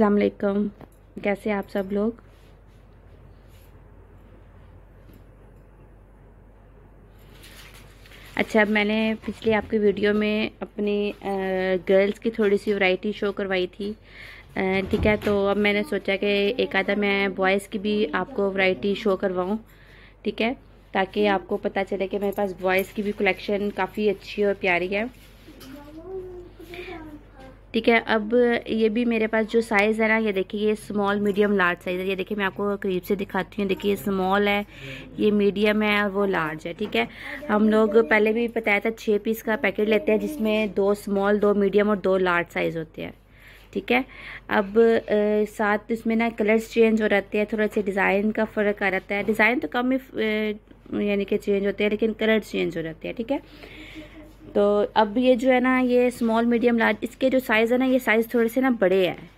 अस्सलाम वालेकुम कैसे आप सब लोग अच्छा मैंने पिछले आपके वीडियो में अपने गर्ल्स की थोड़ी सी वैरायटी शो करवाई थी ठीक है तो अब मैंने सोचा कि एक आधा मैं बॉयज़ की भी आपको वैरायटी शो करवाऊँ ठीक है ताकि आपको पता चले कि मेरे पास बॉयज़ की भी कलेक्शन काफ़ी अच्छी और प्यारी है ठीक है अब ये भी मेरे पास जो साइज़ है ना ये देखिए ये स्मॉल मीडियम लार्ज साइज़ है ये देखिए मैं आपको करीब से दिखाती हूँ देखिए ये स्मॉल है ये मीडियम है और वो लार्ज है ठीक है हम लोग पहले भी बताया था छः पीस का पैकेट लेते हैं जिसमें दो स्मॉल दो मीडियम और दो लार्ज साइज़ होते हैं ठीक है अब साथ इसमें ना कलर्स चेंज हो रहते हैं थोड़ा से डिज़ाइन का फ़र्क आ रहता है डिज़ाइन तो कम ही यानी कि चेंज होते हैं लेकिन कलर्स चेंज हो जाते हैं ठीक है तो अब ये जो है ना ये स्मॉल मीडियम लार्ज इसके जो साइज़ है ना ये साइज़ थोड़े से ना बड़े हैं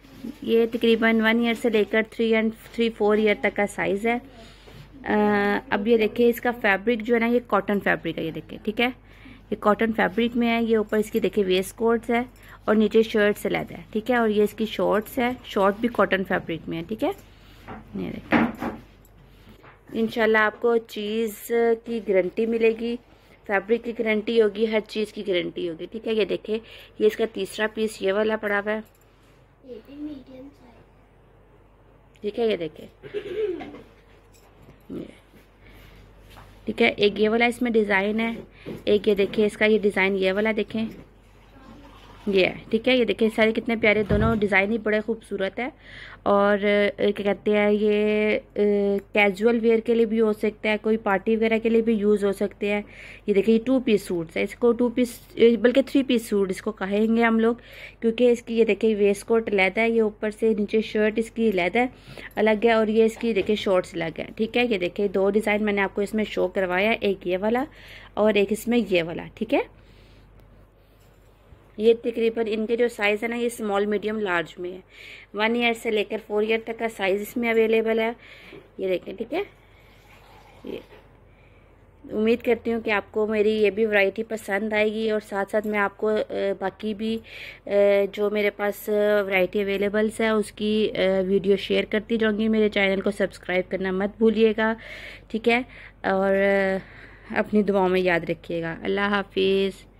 ये तकरीबन वन ईयर से लेकर three and three four year तक का साइज़ है आ, अब ये देखिए इसका फैब्रिक जो है ना ये कॉटन फैब्रिक है ये देखिए ठीक है ये कॉटन फैब्रिक में है ये ऊपर इसकी देखिए वेस्ट कोट्स है और नीचे शर्ट से लैदा है ठीक है और ये इसकी शॉर्ट्स है शॉर्ट भी कॉटन फैब्रिक में है ठीक है ये देखिए इनशाला आपको चीज़ की गारंटी मिलेगी फैब्रिक की गारंटी होगी हर चीज़ की गारंटी होगी ठीक है ये देखे ये इसका तीसरा पीस ये वाला पड़ा हुआ है ठीक है ये देखे ठीक है एक ये वाला इसमें डिज़ाइन है एक ये देखिए इसका ये डिज़ाइन ये वाला देखें ये है ठीक है ये देखिए सारे कितने प्यारे दोनों डिज़ाइन ही बड़े खूबसूरत है और क्या कहते हैं ये कैजुअल वेयर के लिए भी हो सकता है कोई पार्टी वगैरह के लिए भी यूज़ हो सकते हैं ये देखिए टू पीस सूट्स है इसको टू पीस बल्कि थ्री पीस सूट इसको कहेंगे हम लोग क्योंकि इसकी ये देखिए वेस्ट कोट लैदा है ये ऊपर से नीचे शर्ट इसकी है अलग है और ये इसकी देखिए शॉर्ट्स अलग है ठीक है ये देखिए दो डिज़ाइन मैंने आपको इसमें शो करवाया एक ये वाला और एक इसमें ये वाला ठीक है ये तकरीबन इनके जो साइज़ है ना ये स्मॉल मीडियम लार्ज में है वन ईयर से लेकर फोर ईयर तक का साइज़ इसमें अवेलेबल है ये देखें ठीक है ये उम्मीद करती हूँ कि आपको मेरी ये भी वैरायटी पसंद आएगी और साथ साथ मैं आपको बाकी भी जो मेरे पास वैरायटी अवेलेबल्स है उसकी वीडियो शेयर करती जाऊँगी मेरे चैनल को सब्सक्राइब करना मत भूलिएगा ठीक है और अपनी दुआओं में याद रखिएगा अल्लाह हाफिज़